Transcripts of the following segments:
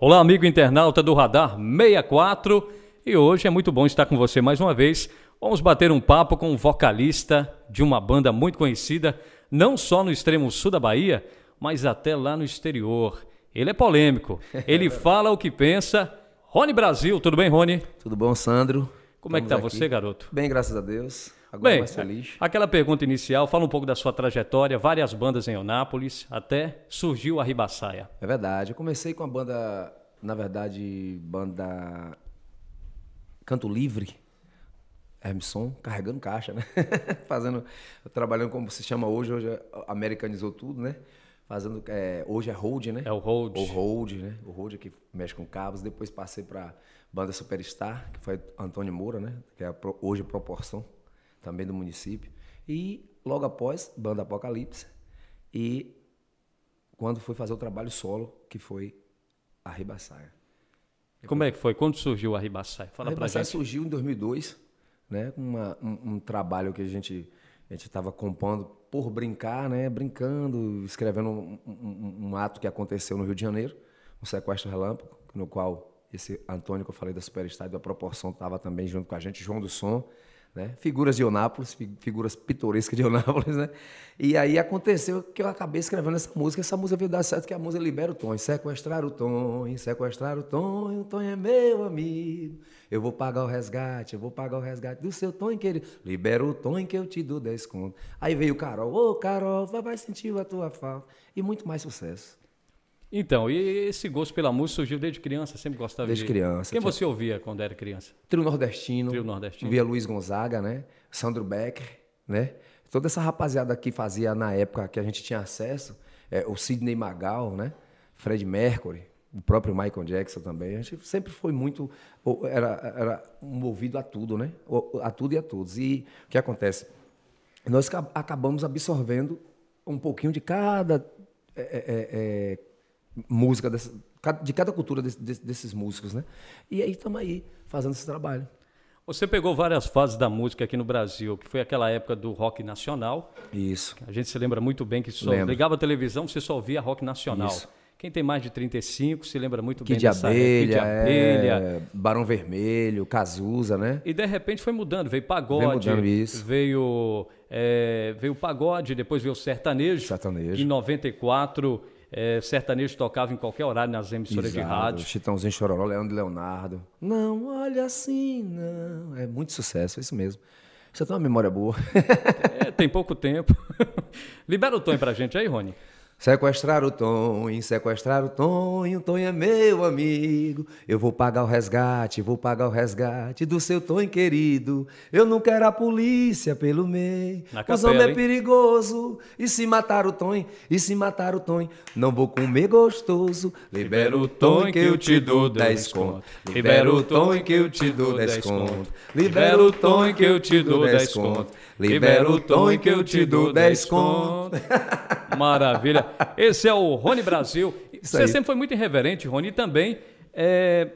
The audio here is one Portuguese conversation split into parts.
Olá, amigo internauta do Radar 64, e hoje é muito bom estar com você mais uma vez. Vamos bater um papo com um vocalista de uma banda muito conhecida, não só no extremo sul da Bahia, mas até lá no exterior. Ele é polêmico, ele fala o que pensa. Rony Brasil, tudo bem, Rony? Tudo bom, Sandro? Como Estamos é que tá aqui. você, garoto? Bem, graças a Deus agora Bem, ser lixo. Aquela pergunta inicial, fala um pouco da sua trajetória, várias bandas em Eunápolis, até surgiu a Ribaçaia. É verdade, eu comecei com a banda, na verdade, banda Canto Livre, Hermson carregando caixa, né? Fazendo, trabalhando como se chama hoje, hoje americanizou tudo, né? Fazendo, é, hoje é hold, né? É o hold. O hold, né? O hold que mexe com cabos. Depois passei para banda Superstar, que foi Antônio Moura, né? Que é hoje Proporção também do município. E logo após, banda Apocalipse. E quando fui fazer o trabalho solo, que foi a Ribaçaia. Como é que foi? Quando surgiu a Ribaçaia? Fala a Ribaçaia surgiu em 2002, né? Uma, um, um trabalho que a gente a gente estava compondo por brincar, né? Brincando, escrevendo um, um, um, ato que aconteceu no Rio de Janeiro, um sequestro relâmpago, no qual esse Antônio que eu falei da Superestádio da proporção estava também junto com a gente, João do Som, né? Figuras de Onápolis, figuras pitorescas de Onápolis, né? E aí aconteceu que eu acabei escrevendo essa música, essa música veio dar certo, que é a música libera o Tom, sequestrar o Tom, sequestrar o Tom, o Tom é meu amigo, eu vou pagar o resgate, eu vou pagar o resgate do seu Tom, querido, libera o Tom que eu te dou 10 Aí veio o Carol, ô oh, Carol, vai sentir a tua falta, e muito mais sucesso. Então, e esse gosto pela música surgiu desde criança, sempre gostava desde de... criança. Quem tinha... você ouvia quando era criança? Trio Nordestino. Trio Nordestino. Via Luiz Gonzaga, né? Sandro Becker, né? Toda essa rapaziada que fazia na época que a gente tinha acesso, é, o Sidney Magal, né? Fred Mercury, o próprio Michael Jackson também. A gente sempre foi muito era era movido a tudo, né? A tudo e a todos. E o que acontece? Nós acabamos absorvendo um pouquinho de cada é, é, é música dessa, de cada cultura desses músicos, né? E aí estamos aí fazendo esse trabalho. Você pegou várias fases da música aqui no Brasil, que foi aquela época do rock nacional. Isso. A gente se lembra muito bem que só ligava a televisão, você só ouvia rock nacional. Isso. Quem tem mais de 35 se lembra muito bem. bem de dessa abelha, época. De abelha, é, Barão Vermelho, Cazuza, né? E de repente foi mudando, veio pagode, veio, mudando isso. veio, é, veio pagode, depois veio o sertanejo. Sertanejo. Em 94 é, sertanejo tocava em qualquer horário nas emissoras Exato. de rádio. Chitãozinho Chororó, Leandro e Leonardo. Não olha assim, não. É muito sucesso, é isso mesmo. Você tem uma memória boa. é, tem pouco tempo. Libera o Tony pra gente aí, Rony. Sequestrar o Tonho, sequestrar o Tonho, o Tonho é meu amigo. Eu vou pagar o resgate, vou pagar o resgate do seu Tonho querido. Eu não quero a polícia pelo meio. Na Os homens é perigoso. E se matar o Tonho, e se matar o Tonho, não vou comer gostoso. Libera o Tonho que eu te dou dez conto. Libera o Tonho que eu te dou dez conto. Libera o Tonho que eu te dou dez conto. Libera o Tonho que eu te dou dez conto. Maravilha. Esse é o Rony Brasil. Você sempre foi muito irreverente, Rony, e também é,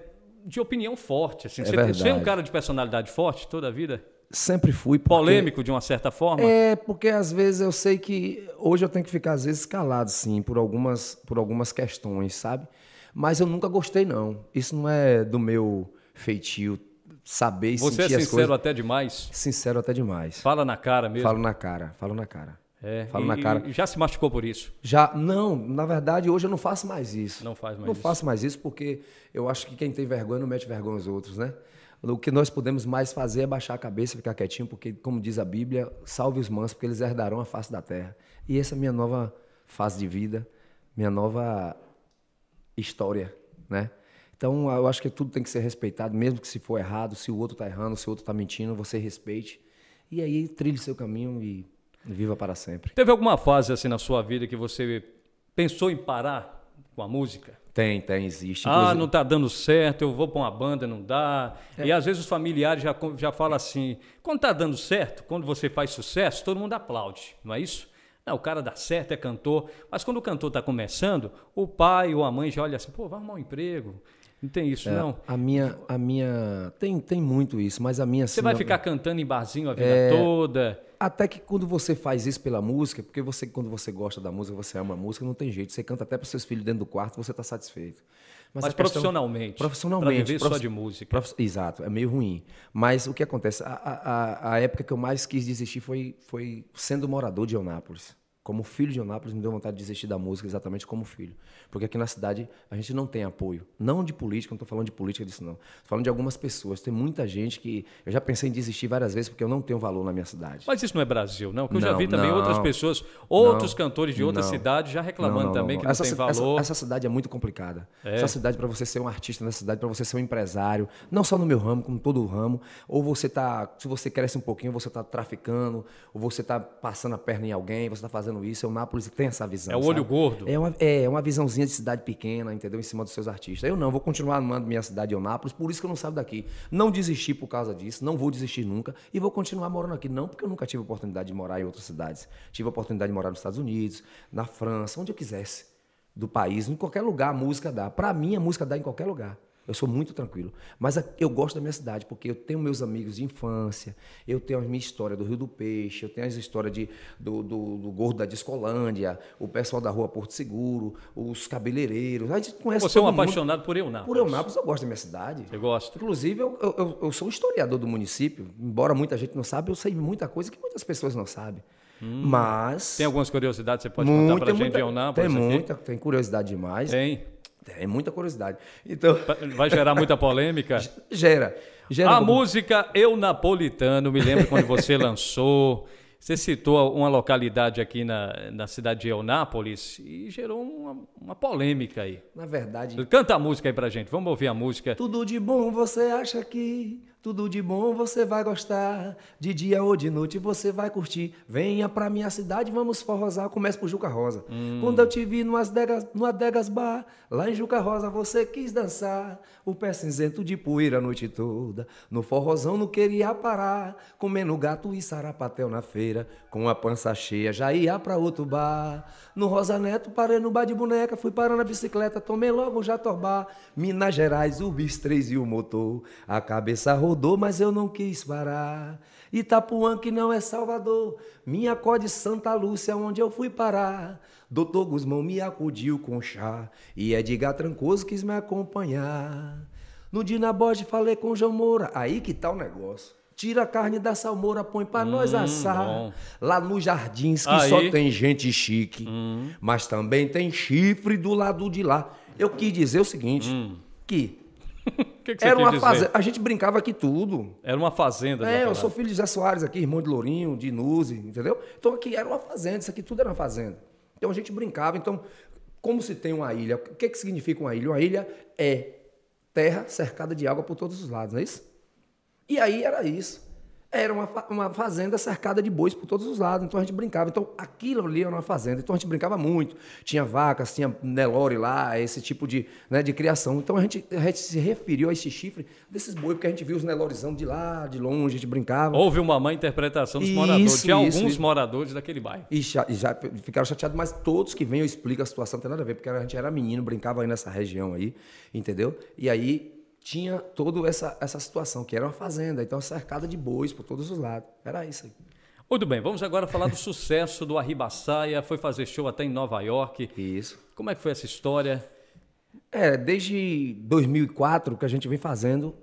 de opinião forte. Assim. É você, é um cara de personalidade forte toda a vida? Sempre fui. Porque... Polêmico, de uma certa forma? É, porque às vezes eu sei que. Hoje eu tenho que ficar, às vezes, calado, sim, por algumas, por algumas questões, sabe? Mas eu nunca gostei, não. Isso não é do meu feitio saber e Você é sentir é sincero até demais? Sincero até demais. Fala na cara mesmo? Falo na cara, falo na cara. É, e, na cara. Já se machucou por isso? Já, não, na verdade hoje eu não faço mais isso. Não faz mais Não isso. faço mais isso porque eu acho que quem tem vergonha não mete vergonha aos outros, né? O que nós podemos mais fazer é baixar a cabeça, ficar quietinho, porque, como diz a Bíblia, salve os mansos, porque eles herdarão a face da terra. E essa é a minha nova fase de vida, minha nova história, né? Então, eu acho que tudo tem que ser respeitado, mesmo que se for errado, se o outro está errando, se o outro está mentindo, você respeite. E aí, trilhe seu caminho e Viva para sempre. Teve alguma fase assim na sua vida que você pensou em parar com a música? Tem, tem, existe. Ah, inclusive. não está dando certo, eu vou para uma banda, não dá. É. E às vezes os familiares já, já falam assim: quando está dando certo, quando você faz sucesso, todo mundo aplaude, não é isso? Não, o cara dá certo, é cantor. Mas quando o cantor está começando, o pai ou a mãe já olha assim: pô, vai arrumar um emprego. Não tem isso, é, não. A minha, a minha. Tem, tem muito isso, mas a minha. Você assim, vai ficar cantando em barzinho a vida é... toda até que quando você faz isso pela música, porque você quando você gosta da música, você ama a música, não tem jeito. Você canta até para seus filhos dentro do quarto, você está satisfeito. Mas, Mas profissionalmente. Questão, profissionalmente. viver prof... só de música. Prof... Exato, é meio ruim. Mas o que acontece? A, a, a época que eu mais quis desistir foi, foi sendo morador de Eunápolis. Como filho de Anápolis, me deu vontade de desistir da música exatamente como filho. Porque aqui na cidade a gente não tem apoio. Não de política, não estou falando de política disso, não. Estou falando de algumas pessoas. Tem muita gente que. Eu já pensei em desistir várias vezes porque eu não tenho valor na minha cidade. Mas isso não é Brasil, não? Porque não, eu já vi também não, outras pessoas, outros não, cantores de outras cidades já reclamando também que não essa, tem valor. Essa, essa, cidade é muito complicada. É. Essa cidade, para você ser um artista nessa cidade, para você ser um empresário, não só no meu ramo, como todo o ramo. Ou você tá. Se você cresce um pouquinho, você está traficando, ou você está passando a perna em alguém, você está fazendo fazendo isso, é o Nápoles que tem essa visão. É o sabe? olho gordo. É uma, é, é uma visãozinha de cidade pequena, entendeu? Em cima dos seus artistas. Eu não, vou continuar amando minha cidade, ao Nápoles, por isso que eu não saio daqui. Não desisti por causa disso, não vou desistir nunca e vou continuar morando aqui. Não porque eu nunca tive oportunidade de morar em outras cidades. Tive a oportunidade de morar nos Estados Unidos, na França, onde eu quisesse do país, em qualquer lugar a música dá. Para mim, a música dá em qualquer lugar. Eu sou muito tranquilo. Mas eu gosto da minha cidade, porque eu tenho meus amigos de infância, eu tenho a minha história do Rio do Peixe, eu tenho as histórias de, do, do, do Gordo da Discolândia, o pessoal da Rua Porto Seguro, os cabeleireiros. A gente conhece Você é um mundo. apaixonado por Eunápolis. Por Eunápolis, eu gosto da minha cidade. Eu gosto. Inclusive, eu, eu, eu sou um historiador do município. Embora muita gente não saiba, eu sei muita coisa que muitas pessoas não sabem. Hum. Mas. Tem algumas curiosidades que você pode muita, contar pra muita, gente de Eunápolis? Tem aqui? muita, tem curiosidade demais. Tem. É muita curiosidade. Então vai gerar muita polêmica. Gera. gera a como... música Eu Napolitano, me lembro quando você lançou. Você citou uma localidade aqui na, na cidade de Eunápolis e gerou uma, uma polêmica aí. Na verdade. Canta a música aí pra gente, vamos ouvir a música. Tudo de bom você acha que tudo de bom você vai gostar, de dia ou de noite você vai curtir. Venha pra minha cidade, vamos forrosar. Começa por Juca Rosa. Hum. Quando eu te vi no Adegas, no Adegas Bar, lá em Juca Rosa você quis dançar. O pé cinzento de poeira a noite toda, no forrozão não queria parar. Comendo gato e sarapatel na feira, com a pança cheia já ia pra outro bar. No Rosa Neto parei no bar de boneca, fui parar na bicicleta, tomei logo o jatobá. Minas Gerais, o bis 3 e o motor, a cabeça roda. Mudou, mas eu não quis parar. Itapuã que não é Salvador, minha cor de Santa Lúcia, onde eu fui parar. Doutor Guzmão me acudiu com chá e Edgar Trancoso quis me acompanhar. No Dina Borges falei com João Moura, aí que tá o negócio. Tira a carne da salmoura, põe para hum, nós assar. Bom. Lá nos jardins, que aí. só tem gente chique, hum. mas também tem chifre do lado de lá. Eu quis dizer o seguinte: hum. que que que era uma fazenda. A gente brincava aqui tudo. Era uma fazenda. É, eu sou filho de Zé Soares aqui, irmão de Lourinho, de Nuzi, entendeu? Então aqui era uma fazenda, isso aqui tudo era uma fazenda. Então a gente brincava. Então, como se tem uma ilha? O que, que significa uma ilha? Uma ilha é terra cercada de água por todos os lados, não é isso? E aí era isso era uma, uma fazenda cercada de bois por todos os lados, então a gente brincava. Então aquilo ali era uma fazenda, então a gente brincava muito. Tinha vacas, tinha Nelore lá, esse tipo de, né, de criação. Então a gente, a gente se referiu a esse chifre desses bois, porque a gente viu os Nelorizão de lá, de longe, a gente brincava. Houve uma má interpretação dos isso, moradores. Tinha isso, alguns isso. moradores daquele bairro. E já, e já ficaram chateados, mas todos que vêm eu explico a situação, não tem nada a ver, porque a gente era menino, brincava aí nessa região aí, entendeu? E aí tinha toda essa, essa situação, que era uma fazenda, então cercada de bois por todos os lados. Era isso aí. Muito bem, vamos agora falar do sucesso do Arribaçaia. Foi fazer show até em Nova York. Isso. Como é que foi essa história? É, desde 2004 que a gente vem fazendo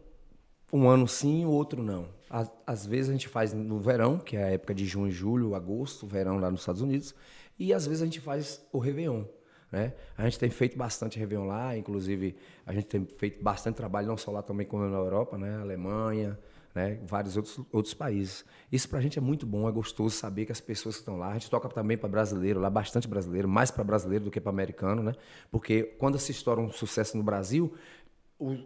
um ano sim, o outro não. Às, às vezes a gente faz no verão, que é a época de junho, julho, agosto, verão lá nos Estados Unidos, e às vezes a gente faz o Réveillon, né? A gente tem feito bastante Réveillon lá, inclusive a gente tem feito bastante trabalho, não só lá também como na Europa, né? Alemanha, né? vários outros, outros países. Isso para a gente é muito bom, é gostoso saber que as pessoas que estão lá, a gente toca também para brasileiro, lá bastante brasileiro, mais para brasileiro do que para americano, né? porque quando se estoura um sucesso no Brasil,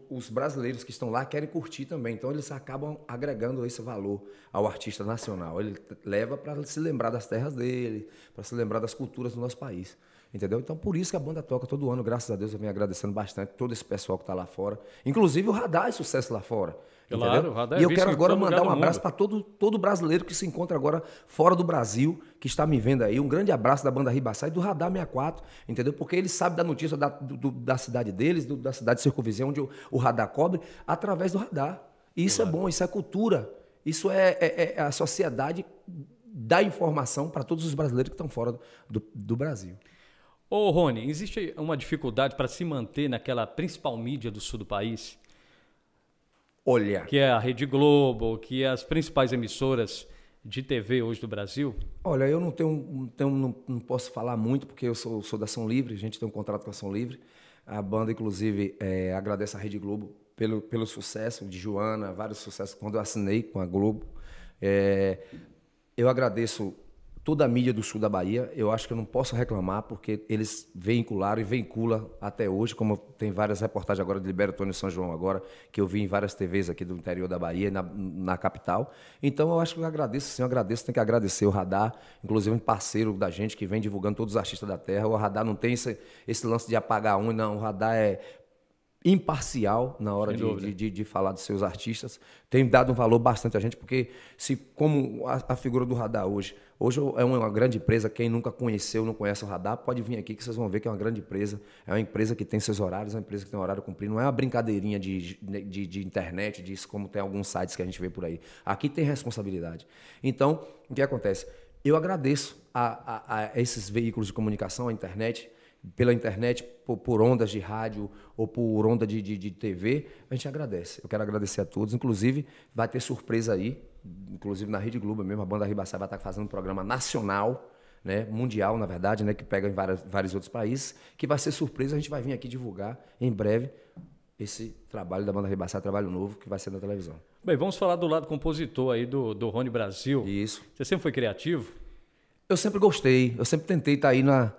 os, brasileiros que estão lá querem curtir também. Então eles acabam agregando esse valor ao artista nacional. Ele leva para se lembrar das terras dele, para se lembrar das culturas do nosso país. Entendeu? Então, por isso que a banda toca todo ano, graças a Deus, eu venho agradecendo bastante todo esse pessoal que está lá fora. Inclusive o Radar é sucesso lá fora. Claro, entendeu? o Radar é E eu quero agora mandar um abraço para todo, todo brasileiro que se encontra agora fora do Brasil, que está me vendo aí. Um grande abraço da banda Ribaçá e do Radar 64, entendeu? Porque eles sabem da notícia da, do, da cidade deles, do, da cidade de circunvizinha, onde o, o, Radar cobre, através do Radar. E isso claro. é bom, isso é cultura. Isso é, é, é, é a sociedade dá informação para todos os brasileiros que estão fora do, do Brasil. Ô, Rony, existe uma dificuldade para se manter naquela principal mídia do sul do país? Olha. Que é a Rede Globo, que é as principais emissoras de TV hoje do Brasil? Olha, eu não tenho, tenho não, não, posso falar muito porque eu sou, sou da Ação Livre, a gente tem um contrato com a Ação Livre. A banda, inclusive, é, agradece a Rede Globo pelo, pelo sucesso de Joana, vários sucessos quando eu assinei com a Globo. É, eu agradeço toda a mídia do sul da Bahia, eu acho que eu não posso reclamar, porque eles veicularam e veicula até hoje, como tem várias reportagens agora de Libério Tônio São João agora, que eu vi em várias TVs aqui do interior da Bahia, na, na capital. Então eu acho que eu agradeço, sim, eu agradeço, tem que agradecer o Radar, inclusive um parceiro da gente que vem divulgando todos os artistas da terra. O Radar não tem esse, esse lance de apagar um, não. O Radar é imparcial na hora de, de, de, falar dos seus artistas. Tem dado um valor bastante a gente, porque se como a, a, figura do Radar hoje, hoje é uma grande empresa, quem nunca conheceu, não conhece o Radar, pode vir aqui que vocês vão ver que é uma grande empresa, é uma empresa que tem seus horários, é uma empresa que tem um horário cumprido, não é uma brincadeirinha de, de, de internet, disso como tem alguns sites que a gente vê por aí. Aqui tem responsabilidade. Então, o que acontece? Eu agradeço a, a, a esses veículos de comunicação, a internet, pela internet, por, por, ondas de rádio ou por onda de, de, de, TV, a gente agradece. Eu quero agradecer a todos. Inclusive, vai ter surpresa aí, inclusive na Rede Globo mesmo, a banda Ribaçá vai estar fazendo um programa nacional, né, mundial, na verdade, né, que pega em várias, vários outros países, que vai ser surpresa. A gente vai vir aqui divulgar em breve esse trabalho da banda Ribaçá, trabalho novo, que vai ser na televisão. Bem, vamos falar do lado compositor aí do, do Rony Brasil. Isso. Você sempre foi criativo? Eu sempre gostei, eu sempre tentei estar tá aí na,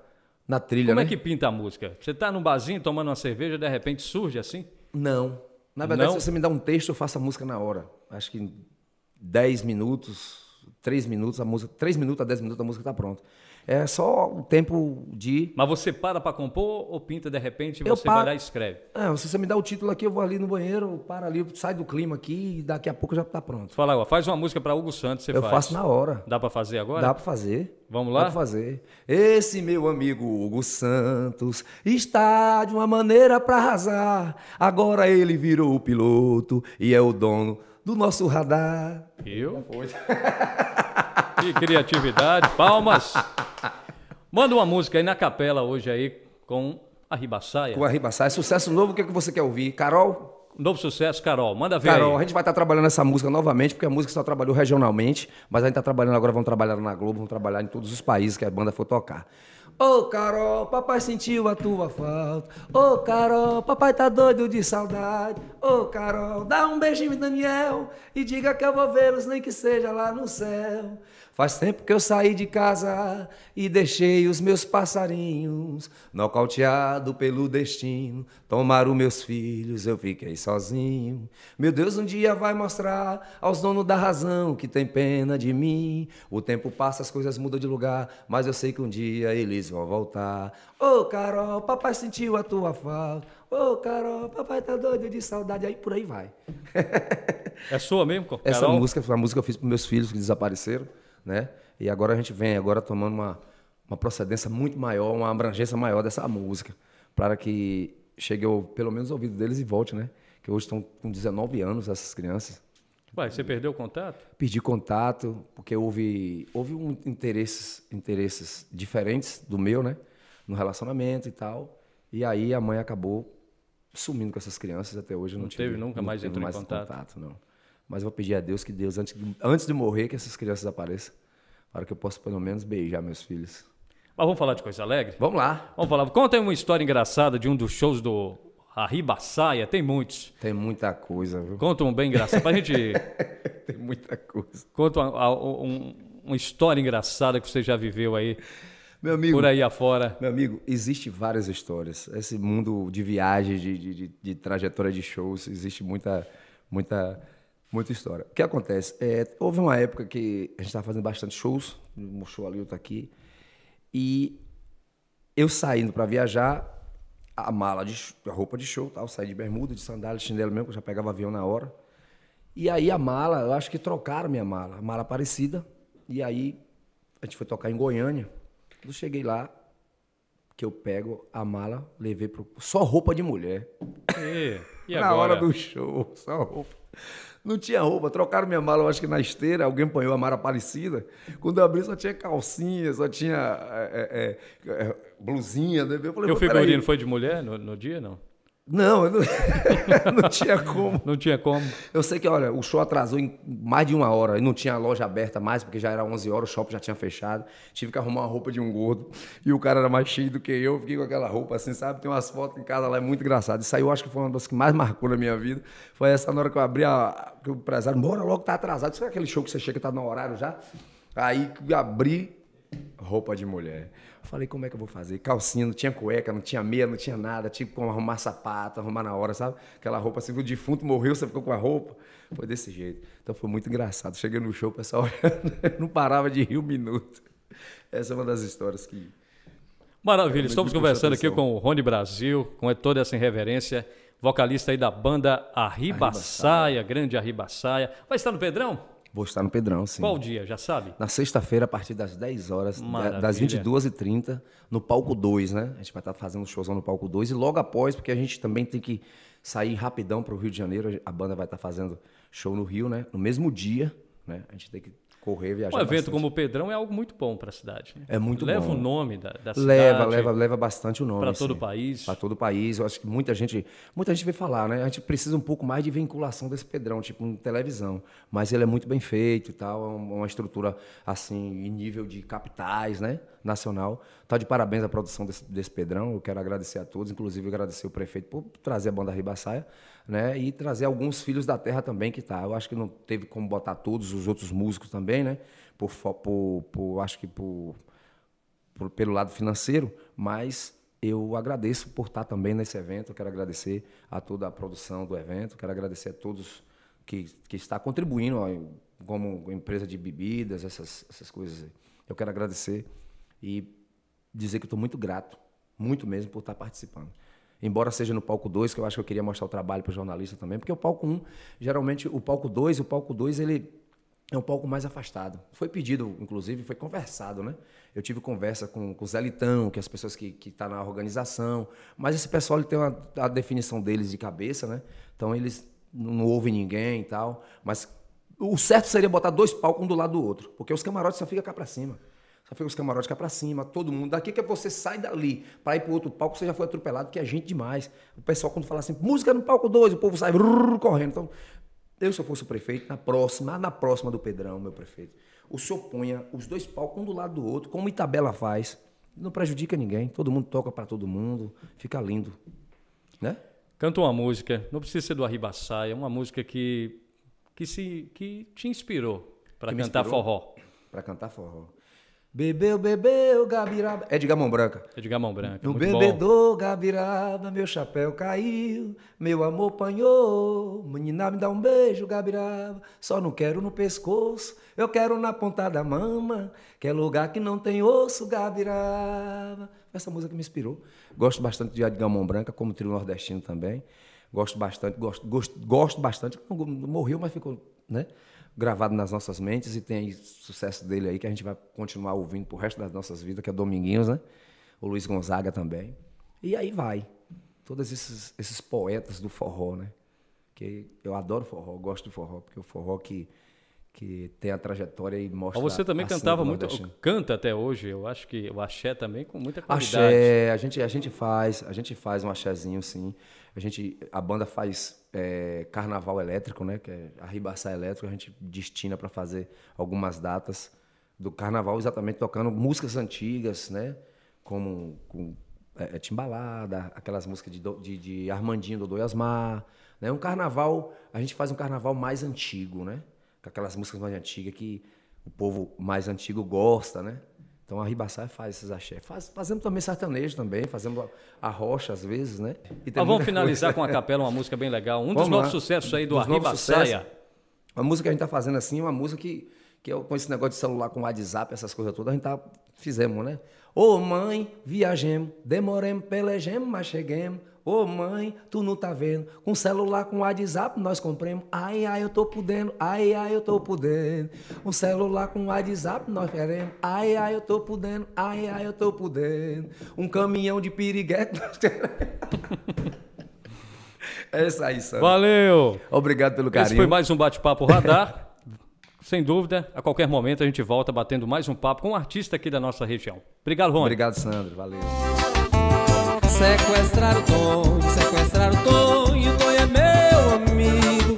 na trilha, Como é né? é que pinta a música? Você tá num barzinho tomando uma cerveja, de repente surge assim? Não. Na verdade, Não? se você me dá um texto, eu faço a música na hora. Acho que em 10 minutos, 3 minutos, a música, 3 minutos a 10 minutos a música tá pronta. É só um tempo de. Mas você para para compor ou pinta de repente e você vai lá e escreve? É, se você me dá o título aqui, eu vou ali no banheiro, para ali, sai do clima aqui e daqui a pouco já está pronto. Fala agora, faz uma música para Hugo Santos, você eu faz. Eu faço na hora. Dá para fazer agora? Dá para fazer. Vamos lá? Dá pra fazer. Esse meu amigo Hugo Santos está de uma maneira para arrasar. Agora ele virou o piloto e é o dono do nosso radar. Eu? Pois. Que criatividade, palmas. Manda uma música aí na capela hoje aí com a Ribaçaia. Com a Ribaçaia. Sucesso novo, o que, é que você quer ouvir? Carol? Novo sucesso, Carol. Manda ver. Carol, aí. a gente vai estar tá trabalhando essa música novamente, porque a música só trabalhou regionalmente, mas a gente está trabalhando agora, vamos trabalhar na Globo, vamos trabalhar em todos os países que a banda for tocar. Ô oh, Carol, papai sentiu a tua falta. Ô oh, Carol, papai tá doido de saudade. Ô oh, Carol, dá um beijinho em Daniel e diga que eu vou vê-los, nem que seja lá no céu. Faz tempo que eu saí de casa e deixei os meus passarinhos, nocauteado pelo destino, tomaram meus filhos, eu fiquei sozinho. Meu Deus, um dia vai mostrar aos donos da razão que tem pena de mim. O tempo passa, as coisas mudam de lugar, mas eu sei que um dia eles vão voltar. Ô oh, Carol, papai sentiu a tua falta. Ô oh, Carol, papai tá doido de saudade. Aí por aí vai. É sua mesmo, Carol? Essa música foi a música que eu fiz para meus filhos que desapareceram né? E agora a gente vem agora tomando uma, uma procedência muito maior, uma abrangência maior dessa música, para que chegue ao, pelo menos ao ouvido deles e volte, né? Que hoje estão com 19 anos essas crianças. Ué, você perdeu o contato? Perdi contato, porque houve, houve um interesses, interesses diferentes do meu, né? No relacionamento e tal. E aí a mãe acabou sumindo com essas crianças até hoje. Não, não teve, nunca não mais entrou mais em contato. contato não. Mas eu vou pedir a Deus que Deus, antes de, antes de morrer, que essas crianças apareçam, para que eu possa pelo menos beijar meus filhos. Mas vamos falar de coisa alegre? Vamos lá. Vamos falar. Conta aí uma história engraçada de um dos shows do Saia. Tem muitos. Tem muita coisa, viu? Conta um bem engraçado a gente. Tem muita coisa. Conta uma, um, uma história engraçada que você já viveu aí. Meu amigo. Por aí afora. Meu amigo, existe várias histórias. Esse mundo de viagem, de, de, de, de trajetória de shows, existe muita. muita Muita história. O que acontece? É, houve uma época que a gente estava fazendo bastante shows, um show ali, outro aqui, e eu saindo para viajar, a mala de a roupa de show, tal, saí de bermuda, de sandália, de chinelo mesmo, que eu já pegava avião na hora. E aí a mala, eu acho que trocaram minha mala, mala parecida. E aí a gente foi tocar em Goiânia. Quando eu cheguei lá, que eu pego a mala, levei pro só roupa de mulher. E, e na agora? hora do show, só roupa. Não tinha roupa. Trocaram minha mala, eu acho que na esteira, alguém apanhou a mala parecida. Quando eu abri, só tinha calcinha, só tinha é, é, é, é blusinha. Né? Eu falei, fui gordinho, foi de mulher no, no dia, não? Não, eu não, não tinha como. Não tinha como. Eu sei que, olha, o show atrasou em mais de uma hora e não tinha a loja aberta mais, porque já era 11 horas, o shopping já tinha fechado. Tive que arrumar uma roupa de um gordo e o cara era mais cheio do que eu. Fiquei com aquela roupa assim, sabe? Tem umas fotos em casa lá, é muito engraçado. Isso aí eu acho que foi uma das que mais marcou na minha vida. Foi essa na hora que eu abri a. que o empresário, bora logo, tá atrasado. é aquele show que você chega e tá no horário já? Aí abri roupa de mulher. Eu falei, como é que eu vou fazer? Calcinha, não tinha cueca, não tinha meia, não tinha nada. Tipo como arrumar sapato, arrumar na hora, sabe? Aquela roupa assim, o defunto morreu, você ficou com a roupa. Foi desse jeito. Então foi muito engraçado. Cheguei no show, o pessoal não parava de rir um minuto. Essa é uma das histórias que. Maravilha, estamos conversando aqui com o Rony Brasil, com é toda essa irreverência vocalista aí da banda Arribaçaia, Arriba grande Arribaçaia. Vai estar no Pedrão? Vou estar no Pedrão, sim. Qual dia, já sabe? Na sexta-feira, a partir das 10 horas, Maravilha. das 22h30, no palco 2, né? A gente vai estar fazendo showzão no palco 2 e logo após, porque a gente também tem que sair rapidão para o Rio de Janeiro, a banda vai estar fazendo show no Rio, né? No mesmo dia, né? A gente tem que correr, viajar. Um evento bastante. como o Pedrão é algo muito bom para a cidade. Né? É muito leva bom. Leva o nome da, da, cidade. Leva, leva, leva bastante o nome. Para todo o assim, país. Para todo o país. Eu acho que muita gente, muita gente vem falar, né? A gente precisa um pouco mais de vinculação desse Pedrão, tipo em televisão. Mas ele é muito bem feito e tal, é uma estrutura assim, em nível de capitais, né? Nacional. Tá de parabéns à produção desse, desse Pedrão. Eu quero agradecer a todos, inclusive agradecer o prefeito por trazer a banda Ribaçaia né? E trazer alguns filhos da terra também que tá. Eu acho que não teve como botar todos os outros músicos também, né? Por, por, por acho que por, por, pelo lado financeiro, mas eu agradeço por estar tá também nesse evento. Eu quero agradecer a toda a produção do evento, quero agradecer a todos que, que está contribuindo, ó, como empresa de bebidas, essas, essas coisas. Eu quero agradecer e dizer que estou muito grato, muito mesmo, por estar tá participando. Embora seja no palco 2, que eu acho que eu queria mostrar o trabalho para o jornalista também, porque o palco 1, um, geralmente o palco 2, o palco 2 ele é um palco mais afastado. Foi pedido, inclusive, foi conversado, né? Eu tive conversa com, com o Zé Litão, que é as pessoas que estão tá na organização, mas esse pessoal ele tem uma, a definição deles de cabeça, né? Então eles não ouvem ninguém e tal, mas o certo seria botar dois palcos um do lado do outro, porque os camarotes só ficam cá para cima. Só foi os camarotes cá pra cima, todo mundo. Daqui que você sai dali para ir pro outro palco, você já foi atropelado, que é gente demais. O pessoal, quando fala assim, música no palco 2, o povo sai brrr, correndo. Então, eu, se eu fosse o prefeito, na próxima, na próxima do Pedrão, meu prefeito, o senhor ponha os dois palcos um do lado do outro, como Itabela faz. Não prejudica ninguém. Todo mundo toca para todo mundo. Fica lindo. Né? Canta uma música, não precisa ser do Arribaçá, é uma música que, que, se, que te inspirou para cantar inspirou forró. Para cantar forró. Bebeu, bebeu, Gabiraba. É de Gamão Branca. É de Gamão Branca. No muito bebedor, bom. Gabiraba, meu chapéu caiu, meu amor panhou. Menina, me dá um beijo, Gabiraba. Só não quero no pescoço, eu quero na ponta da mama, que é lugar que não tem osso, Gabiraba. Essa música que me inspirou. Gosto bastante de Gamão Branca, como trio nordestino também. Gosto bastante, gosto, gosto, gosto bastante. Morreu, mas ficou, né? gravado nas nossas mentes e tem sucesso dele aí que a gente vai continuar ouvindo pro resto das nossas vidas, que é Dominguinhos, né? O Luiz Gonzaga também. E aí vai. Todos esses, esses poetas do forró, né? Que eu adoro forró, gosto do forró, porque o forró que que tem a trajetória e mostra. você também cantava muito, canta até hoje, eu acho que o axé também com muita qualidade. Axé, a gente, a gente faz, a gente faz um axézinho, sim. A gente, a banda faz é, carnaval elétrico, né? Que é arribaçar elétrico, a gente destina para fazer algumas datas do carnaval exatamente tocando músicas antigas, né? Como com, é, é timbalada, aquelas músicas de, de, de Armandinho do Doiasmar, né? Um carnaval, a gente faz um carnaval mais antigo, né? com aquelas músicas mais antigas que o povo mais antigo gosta, né? Então a Ribaçaia faz esses axé. Faz, fazemos também sertanejo também, fazemos a, a rocha às vezes, né? Mas vamos finalizar coisa. com a capela, uma música bem legal. Um vamos dos lá. novos sucessos aí do Arribaçaia. Uma música que a gente tá fazendo assim, uma música que, que é com esse negócio de celular, com WhatsApp, essas coisas todas, a gente tá, fizemos, né? Ô oh, mãe, viajemos, demoremos, pelejemos, mas cheguemos. Ô mãe, tu não tá vendo? Com celular, com WhatsApp, nós compramos. Ai, ai, eu tô podendo. Ai, ai, eu tô podendo. Um celular com WhatsApp, nós queremos. Ai, ai, eu tô podendo. Ai, ai, eu tô podendo. Um caminhão de piriguete, nós queremos. É isso aí, Sandro. Valeu! Obrigado pelo carinho. Esse foi mais um Bate-Papo Radar. Sem dúvida, a qualquer momento a gente volta batendo mais um papo com um artista aqui da nossa região. Obrigado, Rony. Obrigado, Sandro. Valeu. Sequestrar o Tom, sequestrar o e o Tom é meu amigo.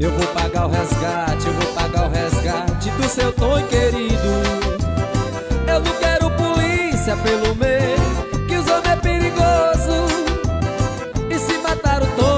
Eu vou pagar o resgate, eu vou pagar o resgate do seu Tom querido. Eu não quero polícia pelo meio, que o homens é perigoso. E se matar o Tom?